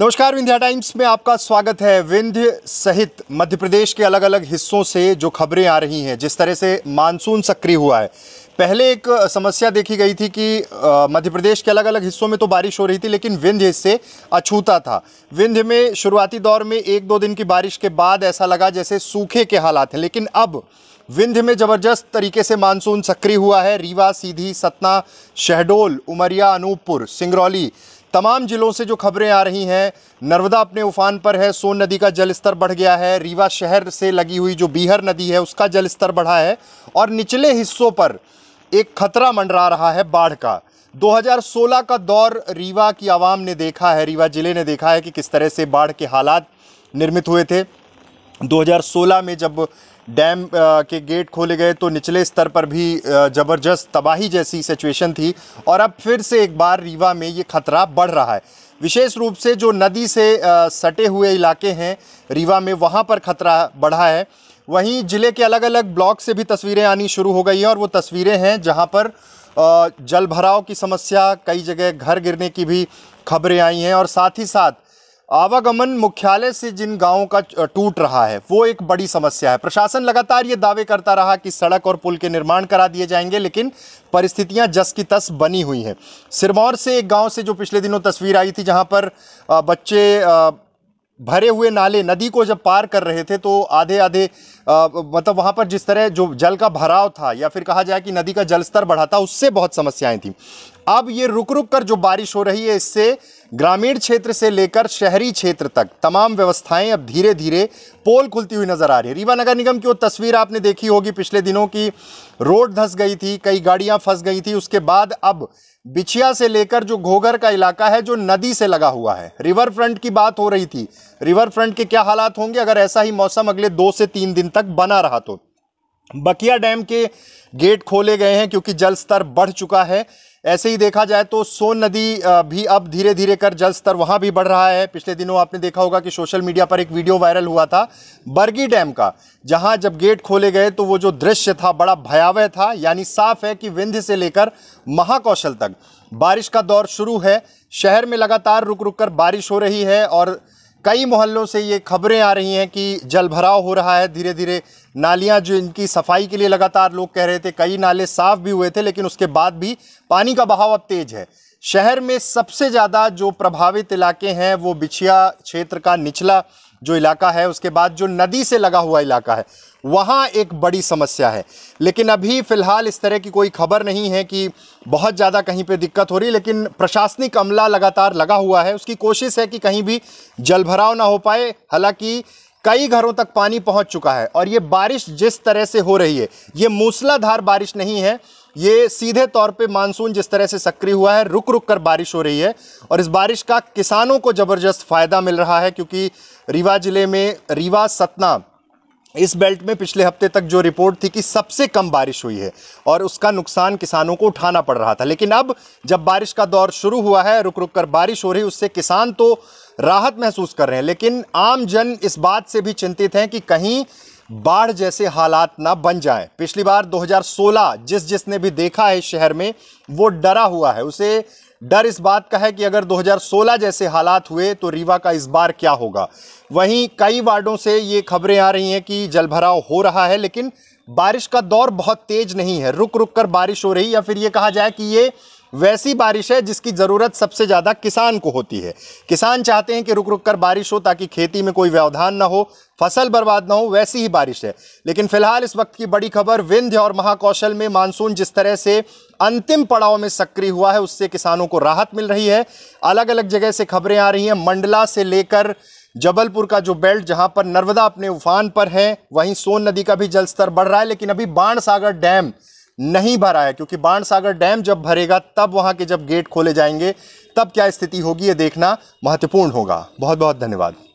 नमस्कार विंध्या टाइम्स में आपका स्वागत है विंध्य सहित मध्य प्रदेश के अलग अलग हिस्सों से जो खबरें आ रही हैं जिस तरह से मानसून सक्रिय हुआ है पहले एक समस्या देखी गई थी कि मध्य प्रदेश के अलग अलग हिस्सों में तो बारिश हो रही थी लेकिन विंध्य इससे अछूता था विंध्य में शुरुआती दौर में एक दो दिन की बारिश के बाद ऐसा लगा जैसे सूखे के हालात हैं लेकिन अब विंध्य में ज़बरदस्त तरीके से मानसून सक्रिय हुआ है रीवा सीधी सतना शहडोल उमरिया अनूपपुर सिंगरौली तमाम ज़िलों से जो खबरें आ रही हैं नर्मदा अपने उफान पर है सोन नदी का जल स्तर बढ़ गया है रीवा शहर से लगी हुई जो बीहर नदी है उसका जल स्तर बढ़ा है और निचले हिस्सों पर एक खतरा मंडरा रहा है बाढ़ का 2016 का दौर रीवा की आवाम ने देखा है रीवा ज़िले ने देखा है कि किस तरह से बाढ़ के हालात निर्मित हुए थे 2016 में जब डैम के गेट खोले गए तो निचले स्तर पर भी ज़बरदस्त तबाही जैसी सिचुएशन थी और अब फिर से एक बार रीवा में ये खतरा बढ़ रहा है विशेष रूप से जो नदी से सटे हुए इलाके हैं रीवा में वहाँ पर खतरा बढ़ा है वहीं ज़िले के अलग अलग ब्लॉक से भी तस्वीरें आनी शुरू हो गई हैं और वो तस्वीरें हैं जहाँ पर जल भराव की समस्या कई जगह घर गिरने की भी खबरें आई हैं और साथ ही साथ आवागमन मुख्यालय से जिन गांवों का टूट रहा है वो एक बड़ी समस्या है प्रशासन लगातार ये दावे करता रहा कि सड़क और पुल के निर्माण करा दिए जाएंगे लेकिन परिस्थितियां जस की तस बनी हुई हैं सिरमौर से एक गांव से जो पिछले दिनों तस्वीर आई थी जहां पर बच्चे भरे हुए नाले नदी को जब पार कर रहे थे तो आधे आधे मतलब वहाँ पर जिस तरह जो जल का भराव था या फिर कहा जाए कि नदी का जल स्तर बढ़ा था उससे बहुत समस्याएं थी अब ये रुक रुक कर जो बारिश हो रही है इससे ग्रामीण क्षेत्र से लेकर शहरी क्षेत्र तक तमाम व्यवस्थाएं अब धीरे धीरे पोल खुलती हुई नज़र आ रही है रीवा नगर निगम की वो तस्वीर आपने देखी होगी पिछले दिनों की रोड धस गई थी कई गाड़ियां फंस गई थी उसके बाद अब बिछिया से लेकर जो घोघर का इलाका है जो नदी से लगा हुआ है रिवर फ्रंट की बात हो रही थी रिवर फ्रंट के क्या हालात होंगे अगर ऐसा ही मौसम अगले दो से तीन दिन तक बना रहा तो बकिया डैम के गेट खोले गए हैं क्योंकि जल स्तर बढ़ चुका है ऐसे ही देखा जाए तो सोन नदी भी अब धीरे धीरे कर जल स्तर वहाँ भी बढ़ रहा है पिछले दिनों आपने देखा होगा कि सोशल मीडिया पर एक वीडियो वायरल हुआ था बर्गी डैम का जहाँ जब गेट खोले गए तो वो जो दृश्य था बड़ा भयावह था यानी साफ है कि विंध्य से लेकर महाकौशल तक बारिश का दौर शुरू है शहर में लगातार रुक रुक कर बारिश हो रही है और कई मोहल्लों से ये खबरें आ रही हैं कि जल भराव हो रहा है धीरे धीरे नालियां जो इनकी सफाई के लिए लगातार लोग कह रहे थे कई नाले साफ़ भी हुए थे लेकिन उसके बाद भी पानी का बहाव अब तेज़ है शहर में सबसे ज़्यादा जो प्रभावित इलाके हैं वो बिछिया क्षेत्र का निचला जो इलाका है उसके बाद जो नदी से लगा हुआ इलाका है वहाँ एक बड़ी समस्या है लेकिन अभी फ़िलहाल इस तरह की कोई खबर नहीं है कि बहुत ज़्यादा कहीं पे दिक्कत हो रही लेकिन प्रशासनिक अमला लगातार लगा हुआ है उसकी कोशिश है कि कहीं भी जलभराव ना हो पाए हालांकि कई घरों तक पानी पहुंच चुका है और ये बारिश जिस तरह से हो रही है ये मूसलाधार बारिश नहीं है ये सीधे तौर पे मानसून जिस तरह से सक्रिय हुआ है रुक रुक कर बारिश हो रही है और इस बारिश का किसानों को ज़बरदस्त फ़ायदा मिल रहा है क्योंकि रीवा ज़िले में रीवा सतना इस बेल्ट में पिछले हफ्ते तक जो रिपोर्ट थी कि सबसे कम बारिश हुई है और उसका नुकसान किसानों को उठाना पड़ रहा था लेकिन अब जब बारिश का दौर शुरू हुआ है रुक रुक कर बारिश हो रही उससे किसान तो राहत महसूस कर रहे हैं लेकिन आम जन इस बात से भी चिंतित हैं कि कहीं बाढ़ जैसे हालात ना बन जाए पिछली बार 2016 जिस जिसने भी देखा है शहर में वो डरा हुआ है उसे डर इस बात का है कि अगर 2016 जैसे हालात हुए तो रीवा का इस बार क्या होगा वहीं कई वार्डों से ये खबरें आ रही हैं कि जलभराव हो रहा है लेकिन बारिश का दौर बहुत तेज नहीं है रुक रुक कर बारिश हो रही या फिर ये कहा जाए कि ये वैसी बारिश है जिसकी ज़रूरत सबसे ज़्यादा किसान को होती है किसान चाहते हैं कि रुक रुक कर बारिश हो ताकि खेती में कोई व्यवधान ना हो फसल बर्बाद ना हो वैसी ही बारिश है लेकिन फिलहाल इस वक्त की बड़ी खबर विंध्य और महाकौशल में मानसून जिस तरह से अंतिम पड़ाव में सक्रिय हुआ है उससे किसानों को राहत मिल रही है अलग अलग जगह से खबरें आ रही हैं मंडला से लेकर जबलपुर का जो बेल्ट जहां पर नर्मदा अपने उफान पर है वहीं सोन नदी का भी जलस्तर बढ़ रहा है लेकिन अभी बाण सागर डैम नहीं भरा है क्योंकि बाण सागर डैम जब भरेगा तब वहाँ के जब गेट खोले जाएंगे तब क्या स्थिति होगी ये देखना महत्वपूर्ण होगा बहुत बहुत धन्यवाद